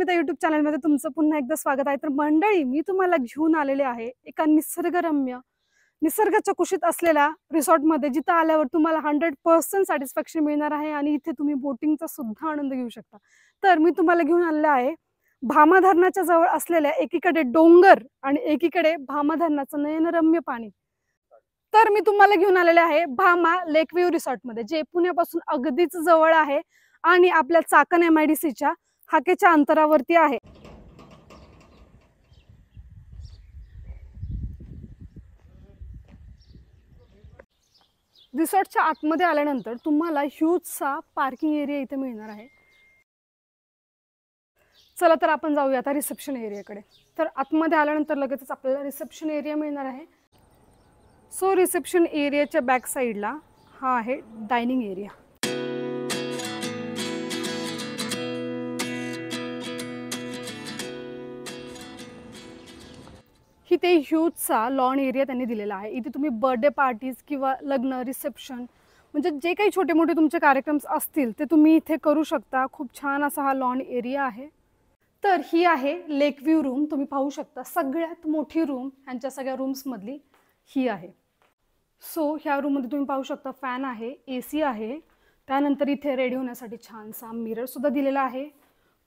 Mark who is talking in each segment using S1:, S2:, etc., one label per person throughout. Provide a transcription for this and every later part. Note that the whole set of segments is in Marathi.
S1: अस्मिता युट्यूब मध्ये तुमचं पुन्हा एकदा स्वागत आहे तर मंडळी मी तुम्हाला घेऊन आलेले आहे एका निसर्गरम्य निसर्ग कुशीत असलेल्या मध्ये जिथं आल्यावर तुम्हाला हंड्रेड पर्सेंट सॅटिस्फॅक्शन मिळणार आहे आणि इथे तुम्ही बोटिंगचा सुद्धा आनंद घेऊ शकता तर मी तुम्हाला घेऊन आलेले आहे भामा धरणाच्या जवळ असलेल्या एकीकडे डोंगर आणि एकीकडे भामा धरणाचं नयनरम्य पाणी तर मी तुम्हाला घेऊन आलेले आहे भामा लेकव्ह्यू मध्ये जे पुण्यापासून अगदीच जवळ आहे आणि आपल्या चाकण एम आय डी सीच्या हाकेच्या अंतरावरती आहे रिसॉर्टच्या आतमध्ये आल्यानंतर तुम्हाला ह्यूजचा पार्किंग एरिया इथे मिळणार आहे चला तर आपण जाऊया आता रिसेप्शन एरियाकडे तर आतमध्ये आल्यानंतर लगेचच आपल्याला रिसेप्शन एरिया मिळणार आहे सो रिसेप्शन एरियाच्या बॅक साईडला हा आहे डायनिंग एरिया ते ह्यूजचा लॉन एरिया त्यांनी दिलेला आहे इथे तुम्ही बर्थडे पार्टीज किंवा लग्न रिसेप्शन म्हणजे जे काही छोटे मोठे तुमचे कार्यक्रम असतील ते तुम्ही इथे करू शकता खूप छान असा हा लॉन एरिया आहे तर ही आहे लेक व्ह्यू रूम तुम्ही पाहू शकता सगळ्यात मोठी रूम ह्यांच्या सगळ्या रूम्समधली ही आहे सो ह्या रूममध्ये तुम्ही पाहू शकता फॅन आहे ए सी आहे त्यानंतर इथे रेडी होण्यासाठी छानसा मिररसुद्धा दिलेला आहे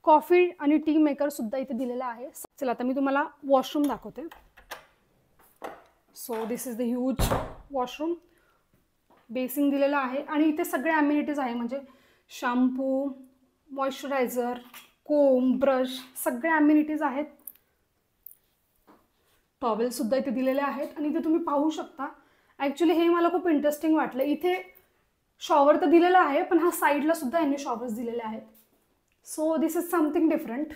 S1: कॉफी आणि टी मेकरसुद्धा इथे दिलेला आहे चला आता मी तुम्हाला वॉशरूम दाखवते so this is the huge washroom basin दिलेलं आहे आणि इथे सगळ्या ॲम्युनिटीज आहे म्हणजे शॅम्पू मॉइश्चरायझर कोम ब्रश सगळ्या ॲम्युनिटीज आहेत सुद्धा इथे दिलेले आहेत आणि इथे तुम्ही पाहू शकता ॲक्च्युली हे मला खूप इंटरेस्टिंग वाटलं इथे शॉवर तर दिलेला आहे पण हा साईडला सुद्धा यांनी शॉवर्स दिलेले आहेत so this is something different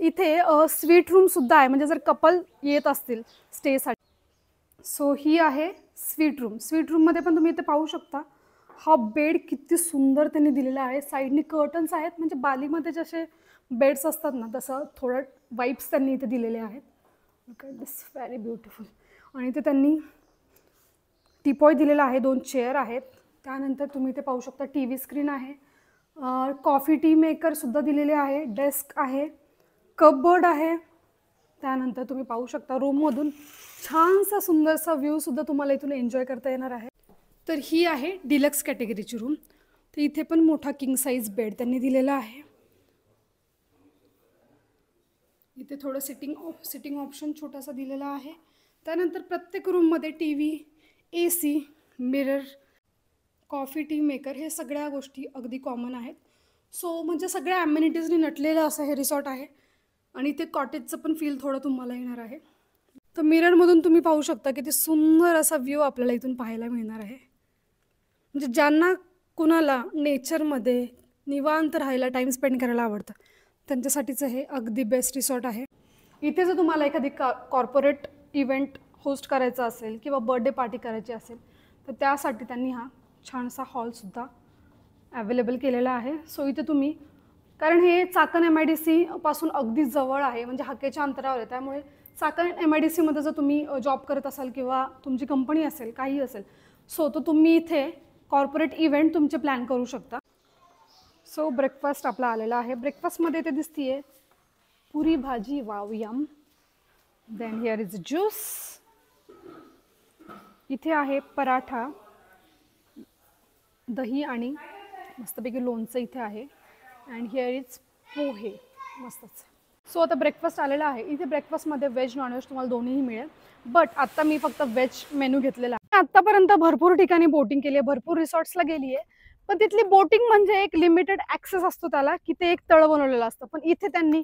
S1: इथे स्वीट रूम सुद्धा आहे म्हणजे जर कपल येत असतील स्टेसाठी सो ही आहे स्वीट रूम स्वीट रूममध्ये पण तुम्ही इथे पाहू शकता हा बेड किती सुंदर त्यांनी दिलेला आहे साईडने कर्टन्स आहेत म्हणजे बालीमध्ये जसे बेड्स असतात ना तसं थोडं वाईप्स त्यांनी इथे दिलेले आहेत दिस व्हेरी ब्युटिफुल आणि इथे त्यांनी टिपॉय दिलेला आहे दोन चेअर आहेत त्यानंतर तुम्ही इथे पाहू शकता टी व्ही स्क्रीन आहे कॉफी टी मेकरसुद्धा दिलेले आहे डेस्क आहे कपबोर्ड आहे त्यानंतर तुम्ही पाहू शकता रूममधून छानसा सुंदरसा सुद्धा तुम्हाला इथून एन्जॉय करता येणार आहे तर ही आहे डिलक्स कॅटेगरीची रूम तर इथे पण मोठा किंग साईज बेड त्यांनी दिलेला आहे इथे थोडं सिटिंग ऑप सिटिंग ऑप्शन छोटासा दिलेला आहे त्यानंतर प्रत्येक रूममध्ये T V A C mirror coffee tea maker हे सगळ्या गोष्टी अगदी कॉमन आहेत सो म्हणजे सगळ्या ॲम्युनिटीजनी नटलेलं असं हे रिसॉर्ट आहे आणि इथे कॉटेजचं पण फील थोडं तुम्हाला येणार आहे तर मिररमधून तुम्ही पाहू शकता किती सुंदर असा व्ह्यू आपल्याला इथून पाहायला मिळणार आहे म्हणजे ज्यांना कुणाला नेचरमध्ये निवांत राहायला टाईम स्पेंड करायला आवडतं त्यांच्यासाठीचं हे अगदी बेस्ट रिसॉर्ट आहे इथे जर तुम्हाला एखादी का कॉर्पोरेट इव्हेंट होस्ट करायचा असेल किंवा बर्थडे पार्टी करायची असेल तर त्यासाठी त्यांनी हा छानसा हॉलसुद्धा अवेलेबल केलेला आहे सो इथे तुम्ही कारण हे Chakan M I D C पासून अगदी जवळ आहे म्हणजे हाकेच्या अंतरावर आहे त्यामुळे चाकण एम आय डी सीमध्ये जर तुम्ही जॉब करत असाल किंवा तुमची कंपनी असेल काही असेल सो तो तुम्ही इथे कॉर्पोरेट इव्हेंट तुमचे प्लॅन करू शकता सो ब्रेकफास्ट आपला आलेला आहे ब्रेकफास्टमध्ये ते दिसतीये puri bhaji wow yum then here is juice इथे आहे पराठा दही आणि मस्तपैकी लोणचं इथे आहे अँड हिअर इज पोहे मस्तच सो आता ब्रेकफास्ट आलेला आहे इथे ब्रेकफास्टमध्ये व्हेज नॉनव्हेज तुम्हाला दोन्ही मिळेल बट आत्ता मी फक्त व्हेज मेनू घेतलेला आहे आत्तापर्यंत भरपूर ठिकाणी बोटिंग केली आहे भरपूर रिसॉर्ट्सला गेली आहे पण तिथली बोटिंग म्हणजे एक लिमिटेड ॲक्सेस असतो त्याला की ते एक तळ बनवलेलं असतं पण इथे त्यांनी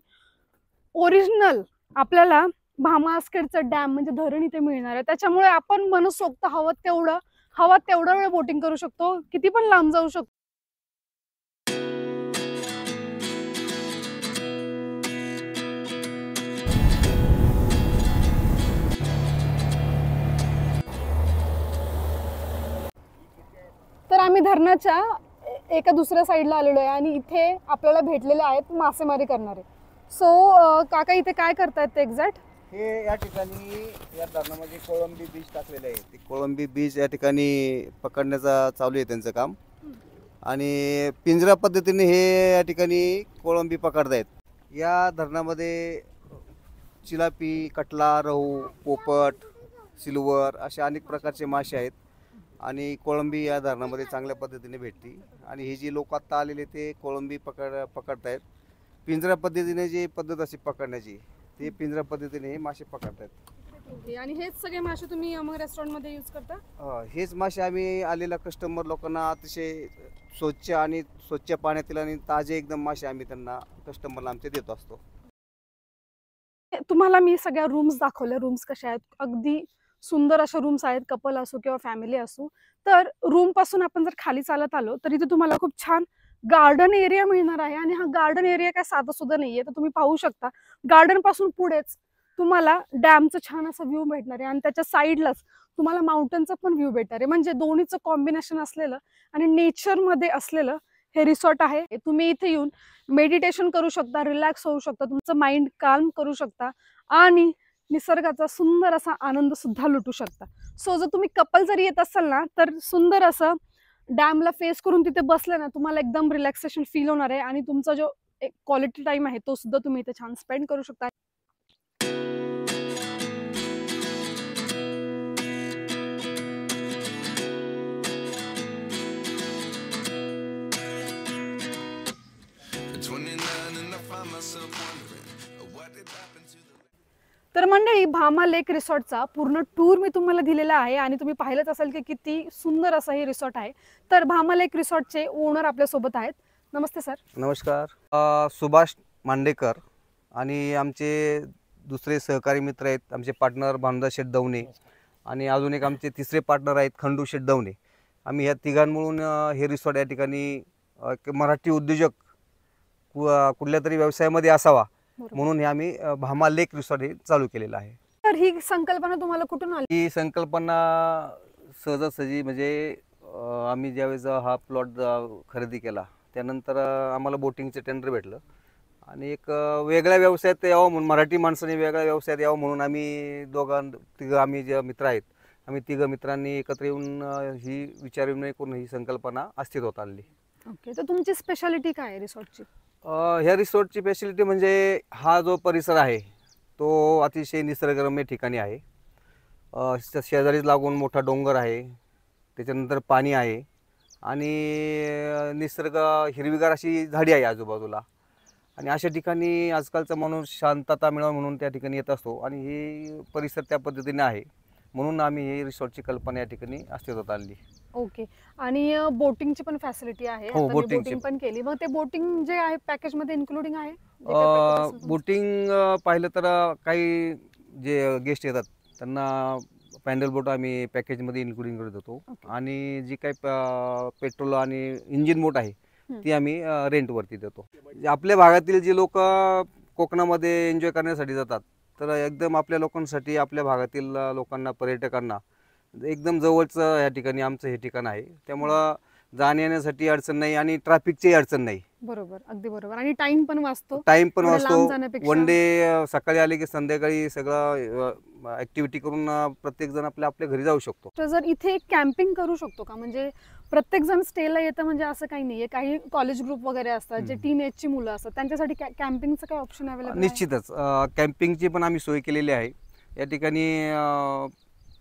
S1: ओरिजिनल आपल्याला भामासकडचं डॅम म्हणजे धरण इथे मिळणार आहे त्याच्यामुळे आपण मनसोक्त हवं तेवढं हवं तेवढा वेळ बोटिंग करू शकतो किती पण लांब जाऊ शकतो तर आम्ही धरणाच्या एका दुसऱ्या साईडला आलेलो आहे आणि इथे आपल्याला भेटलेले आहेत मासेमारी करणारे सो काका इथे काय करतायत ते एक्झॅक्ट हे या ठिकाणी
S2: या धरणामध्ये कोळंबी बीज टाकलेले आहे ते कोळंबी बीज या ठिकाणी पकडण्याचा चालू आहे त्यांचं काम आणि पिंजरा पद्धतीने हे या ठिकाणी कोळंबी पकडतायत या धरणामध्ये चिलापी कटला रहू पोपट सिल्वर अशा अनेक प्रकारचे मासे आहेत आणि कोळंबी या धरणामध्ये चांगल्या पद्धतीने भेटते आणि हे जे लोक आत्ता आलेले ते कोळंबी पकड पकडतायत पिंजऱ्या पद्धतीने जी पद्धत अशी पकडण्याची ते पिंजऱ्या पद्धतीने हे मासे पकडतायत
S1: आहेत आणि हेच सगळे मासे तुम्ही रेस्टॉरंट रेस्टॉरंटमध्ये यूज करता
S2: हेच मासे आम्ही आलेल्या कस्टमर लोकांना अतिशय स्वच्छ आणि स्वच्छ पाण्यातील आणि ताजे एकदम मासे आम्ही त्यांना कस्टमरला आमचे देत असतो
S1: तुम्हाला मी सगळ्या रूम्स दाखवल्या रूम्स कशा आहेत अगदी सुंदर अशा रूम्स आहेत कपल असो किंवा फॅमिली असो तर रूम पासून आपण जर खाली चालत आलो तर इथे तुम्हाला खूप छान गार्डन एरिया मिळणार आहे आणि हा गार्डन एरिया काय साधा सुद्धा नाहीये तर तुम्ही पाहू शकता गार्डन पासून पुढेच तुम्हाला डॅमचं छान असा व्ह्यू भेटणार आहे आणि त्याच्या साईडलाच तुम्हाला माउंटनचा पण व्ह्यू भेटणार आहे म्हणजे दोन्हीचं कॉम्बिनेशन असलेलं आणि नेचरमध्ये असलेलं हे रिसॉर्ट आहे तुम्ही इथे येऊन मेडिटेशन करू शकता रिलॅक्स होऊ शकता तुमचं माइंड काम करू शकता आणि निसर्गाचा सुंदर असा आनंद सुद्धा लुटू शकता सो जर तुम्ही कपल जरी येत असाल ना तर सुंदर असं डॅमला फेस करून तिथे बसले ना तुम्हाला एकदम रिलॅक्सेशन फील होणार आहे आणि तुमचा जो एक क्वालिटी टाईम आहे तो सुद्धा तुम्ही इथे छान स्पेंड करू शकता तर मंडळी भामा लेक रिसॉर्टचा पूर्ण टूर मी तुम्हाला दिलेला आहे आणि तुम्ही पाहिलंच असाल की किती सुंदर असं हे रिसॉर्ट आहे तर भामा लेक रिसॉर्टचे ओनर आपल्यासोबत आहेत नमस्ते सर
S2: नमस्कार सुभाष मांडेकर आणि आमचे दुसरे सहकारी मित्र आहेत आमचे पार्टनर भामदा शेठ दवणे आणि अजून एक आमचे तिसरे पार्टनर आहेत खंडू शेठ दवणे आम्ही ह्या तिघांमधून हे रिसॉर्ट या ठिकाणी मराठी उद्योजक कुठल्या तरी व्यवसायामध्ये असावा म्हणून हे आम्ही भामा लेक रिसॉर्ट चालू केलेलं आहे
S1: तर ही संकल्पना तुम्हाला कुठून आली ही
S2: संकल्पना सहजासहजी म्हणजे आम्ही ज्यावेळेस हा प्लॉट खरेदी केला त्यानंतर आम्हाला बोटिंगचं टेंडर भेटलं आणि एक वेगळ्या व्यवसायात यावं म्हणून मराठी माणसाने वेगळ्या व्यवसायात यावं म्हणून आम्ही दोघां तिघं आम्ही जे मित्र आहेत आम्ही तिघं मित्रांनी एकत्र येऊन ही विचारविनिमय करून ही संकल्पना अस्तित्वात आणली
S1: ओके तर तुमची स्पेशालिटी काय रिसॉर्टची
S2: ह्या रिसॉर्टची फॅसिलिटी म्हणजे हा जो परिसर आहे तो अतिशय निसर्गरम्य ठिकाणी आहे शेजारीच लागून मोठा डोंगर आहे त्याच्यानंतर पाणी आहे आणि निसर्ग हिरवीगार अशी झाडी आहे आजूबाजूला आणि अशा ठिकाणी आजकालचा माणूस शांतता मिळावं म्हणून त्या ठिकाणी येत असतो आणि ही परिसर त्या पद्धतीने आहे म्हणून आम्ही हे रिसॉर्टची कल्पना या ठिकाणी अस्तित्वात आणली
S1: ओके आणि बोटिंगची पण फॅसिलिटी आहे हो, बोटिंग पण केली मग ते बोटिंग जे आहे पॅकेज मध्ये इन्क्लुडिंग आहे
S2: बोटिंग पाहिलं तर काही जे गेस्ट येतात त्यांना पॅन्डल बोट आम्ही पॅकेज मध्ये इन्क्लुडिंग करत होतो आणि जी काही पेट्रोल आणि इंजिन बोट आहे ती आम्ही रेंट वरती देतो आपल्या भागातील जे लोक कोकणामध्ये एन्जॉय करण्यासाठी जातात तर एकदम आपल्या लोकांसाठी आपल्या भागातील लोकांना पर्यटकांना एकदम जवळच या ठिकाणी आमचं हे ठिकाण आहे त्यामुळं जाण्या येण्यासाठी अडचण नाही आणि ट्रॅफिकची अडचण नाही
S1: बरोबर अगदी बरोबर आणि टाइम पण वाचतो टाइम पण वाचतो वन
S2: डे सकाळी आले की संध्याकाळी सगळं ऍक्टिव्हिटी करून प्रत्येक जण आपल्या आपल्या घरी जाऊ शकतो
S1: तर जर इथे कॅम्पिंग करू शकतो का म्हणजे प्रत्येक जण स्टेला येतं म्हणजे असं काही नाहीये काही कॉलेज ग्रुप वगैरे असतात जे टीन ची मुलं असतात त्यांच्यासाठी कॅम्पिंगचं काय ऑप्शन अवेलेबल
S2: निश्चितच कॅम्पिंगची पण आम्ही सोय केलेली आहे या ठिकाणी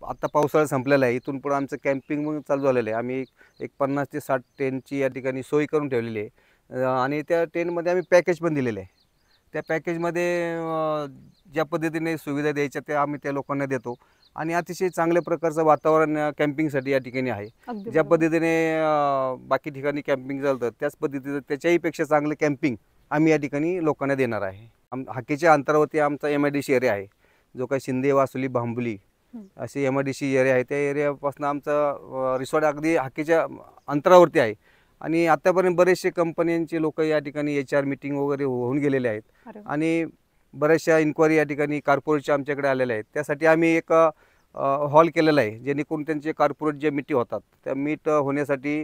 S2: आत्ता पावसाळा संपलेला आहे इथून पुढं आमचं कॅम्पिंग मग चालू झालेलं आहे आम्ही एक पन्नास ते साठ टेनची या ठिकाणी सोय करून ठेवलेली आहे आणि त्या टेनमध्ये आम्ही पॅकेज पण दिलेलं आहे त्या पॅकेजमध्ये ज्या पद्धतीने सुविधा द्यायच्या त्या आम्ही त्या लोकांना देतो आणि अतिशय चांगल्या प्रकारचं वातावरण कॅम्पिंगसाठी या ठिकाणी आहे ज्या पद्धतीने बाकी ठिकाणी कॅम्पिंग चालतं त्याच पद्धतीचं त्याच्याही पेक्षा चांगलं कॅम्पिंग आम्ही या ठिकाणी लोकांना देणार आहे आम हाकीच्या अंतरावरती आमचा एम आय डी एरिया आहे जो काही शिंदे वासुली भांबुली असे M I D C area आहे त्या एरियापासून आमचं रिसॉर्ट अगदी हाकीच्या अंतरावरती आहे आणि आतापर्यंत बरेचसे कंपन्यांचे लोक या ठिकाणी एच आर मिटिंग वगैरे होऊन गेलेले आहेत आणि बऱ्याचशा इन्क्वायरी या ठिकाणी कार्पोरेटच्या आमच्याकडे आलेल्या आहेत त्यासाठी आम्ही एक हॉल केलेला आहे जेणेकरून त्यांचे कार्पोरेट जे मिटी होतात त्या मीट होण्यासाठी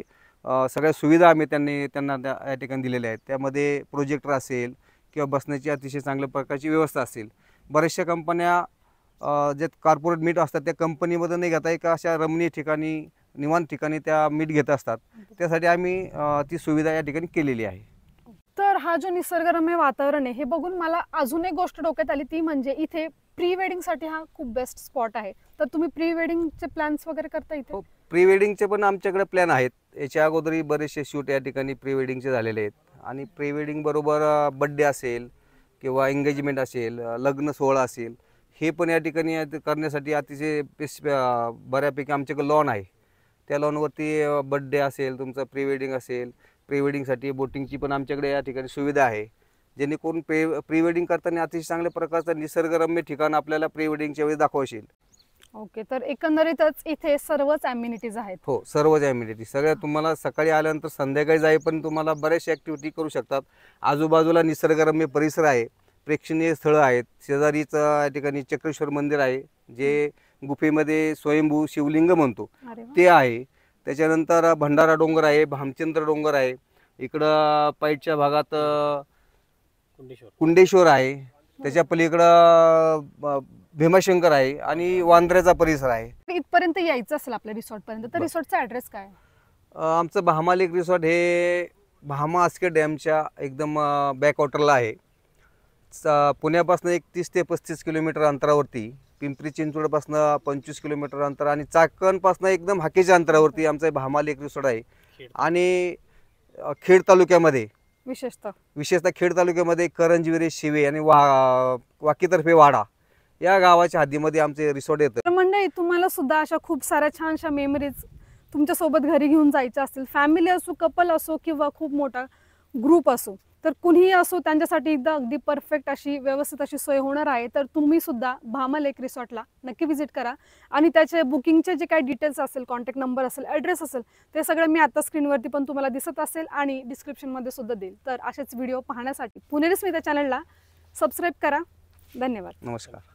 S2: सगळ्या सुविधा आम्ही त्यांनी त्यांना या ठिकाणी दिलेल्या आहेत त्यामध्ये प्रोजेक्टर असेल किंवा बसण्याची अतिशय चांगल्या प्रकारची व्यवस्था असेल बऱ्याचशा कंपन्या जे कॉर्पोरेट मीट असतात त्या कंपनीमध्ये नाही घेता एका अशा रमणीय ठिकाणी निवांत ठिकाणी त्या मीट घेत असतात त्यासाठी आम्ही ती सुविधा या ठिकाणी केलेली आहे
S1: तर हा जो निसर्गरम्य वातावरण आहे हे बघून मला अजून एक गोष्ट डोक्यात आली ती म्हणजे इथे प्री वेडिंगसाठी हा खूप बेस्ट स्पॉट आहे तर तुम्ही प्री वेडिंगचे प्लॅन्स वगैरे करता इथे
S2: प्री हो, वेडिंगचे पण आमच्याकडे प्लॅन आहेत याच्या अगोदरही बरेचसे शूट या ठिकाणी प्री वेडिंगचे झालेले आहेत आणि प्री वेडिंग बरोबर बड्डे असेल किंवा एंगेजमेंट असेल लग्न सोहळा असेल हे पण या ठिकाणी करण्यासाठी अतिशय बऱ्यापैकी आमच्याकडे लॉन आहे त्या लॉनवरती बड्डे असेल तुमचं प्री वेडिंग असेल प्री वेडिंगसाठी बोटिंगची पण आमच्याकडे या ठिकाणी सुविधा आहे जेणेकरून प्रे प्री वेडिंग करताना अतिशय चांगल्या प्रकारचं निसर्गरम्य ठिकाण आपल्याला प्री वेडिंगच्या वेळी दाखवशील
S1: ओके तर एकंदरीतच इथे सर्वच ॲम्युनिटीज आहेत
S2: हो सर्वच ॲम्युनिटीज सगळ्या तुम्हाला सकाळी आल्यानंतर संध्याकाळी जाई पण तुम्हाला बरेचसे ॲक्टिव्हिटी करू शकतात आजूबाजूला निसर्गरम्य परिसर आहे प्रेक्षणीय स्थळं आहेत शेजारीचं या ठिकाणी चक्रेश्वर मंदिर आहे जे गुफेमध्ये स्वयंभू शिवलिंग म्हणतो ते आहे त्याच्यानंतर भंडारा डोंगर आहे भामचंद्र डोंगर आहे इकडं पाईटच्या भागात कुंडेश्वर आहे हो. त्याच्या पलीकडं भीमाशंकर आहे आणि वांद्र्याचा परिसर आहे
S1: इथपर्यंत यायचं असेल आपल्या रिसॉर्ट पर्यंत तर रिसॉर्टचा ऍड्रेस काय
S2: आमचं भामालेक रिसॉर्ट हे भामा आस्के डॅमच्या एकदम बॅकवॉटरला आहे पुण्यापासून एक तीस ते पस्तीस किलोमीटर अंतरावरती पिंपरी चिंचवडपासनं पंचवीस किलोमीटर अंतर आणि चाकणपासून एकदम हाकेच्या अंतरावरती आमचा भामाल एक रिसोर्ट आहे आणि खेड तालुक्यामध्ये विशेषतः विशेषतः खेड तालुक्यामध्ये करंजविरे शिवे आणि वा वाकीतर्फे वाडा या गावाच्या हद्दीमध्ये आमचे रिसोर्ट येतं
S1: मंडळी तुम्हाला सुद्धा अशा खूप साऱ्या छानशा मेमरीज तुमच्यासोबत घरी घेऊन जायच्या असतील फॅमिली असो कपल असो किंवा खूप मोठा ग्रुप असो तर कुणीही असो त्यांच्यासाठी एकदा अगदी परफेक्ट अशी व्यवस्थित अशी सोय होणार आहे तर तुम्ही सुद्धा भामा लेक रिसॉर्टला नक्की व्हिजिट करा आणि त्याचे बुकिंगचे जे काही डिटेल्स असेल कॉन्टॅक्ट नंबर असेल ॲड्रेस असेल ते सगळं मी आता स्क्रीनवरती पण तुम्हाला दिसत असेल आणि डिस्क्रिप्शनमध्ये सुद्धा देईल तर असेच व्हिडिओ पाहण्यासाठी पुणेरी स्मिता चॅनलला सबस्क्राईब करा धन्यवाद
S2: नमस्कार